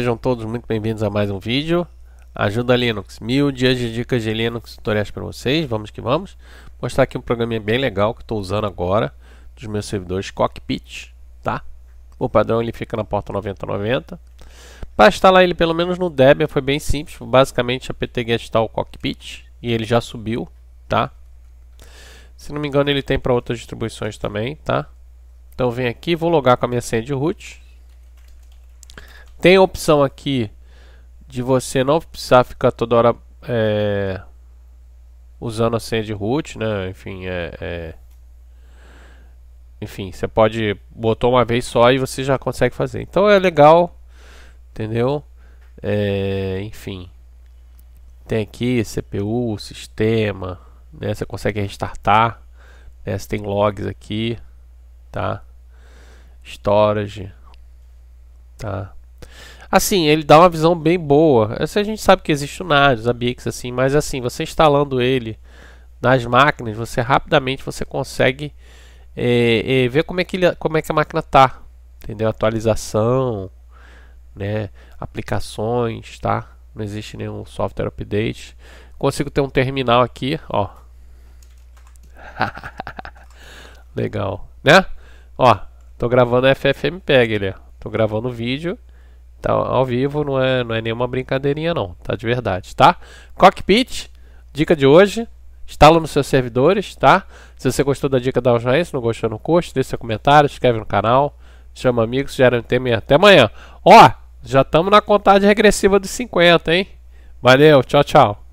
Sejam todos muito bem-vindos a mais um vídeo. Ajuda Linux, mil dias de dicas de Linux, tutoriais para vocês, vamos que vamos. Mostrar aqui um programinha bem legal que estou usando agora, dos meus servidores Cockpit, tá? O padrão ele fica na porta 9090. Para instalar ele pelo menos no Debian foi bem simples, basicamente apt get é install Cockpit e ele já subiu, tá? Se não me engano ele tem para outras distribuições também, tá? Então vem aqui, vou logar com a minha senha de root, tem a opção aqui de você não precisar ficar toda hora é, usando a senha de root, né? Enfim, é, é, enfim, você pode botou uma vez só e você já consegue fazer. Então é legal, entendeu? É, enfim, tem aqui CPU, sistema, né? Você consegue restartar, né? Você tem logs aqui, tá? Storage, tá? Assim, ele dá uma visão bem boa. Essa a gente sabe que existe o NAS, a Bix, assim, mas assim, você instalando ele nas máquinas, você rapidamente você consegue é, é, ver como é, que ele, como é que a máquina tá, entendeu? Atualização, né? Aplicações, tá? Não existe nenhum software update. Consigo ter um terminal aqui, ó. Legal, né? Ó, tô gravando FFmpeg, né? Tô gravando vídeo. Tá ao vivo, não é, não é nenhuma brincadeirinha não, tá de verdade, tá? Cockpit, dica de hoje, instala nos seus servidores, tá? Se você gostou da dica da Aljair, se não gostou, não curte, deixa seu comentário, inscreve no canal, chama amigos, gera um tema até amanhã. Ó, já estamos na contagem regressiva dos 50, hein? Valeu, tchau, tchau.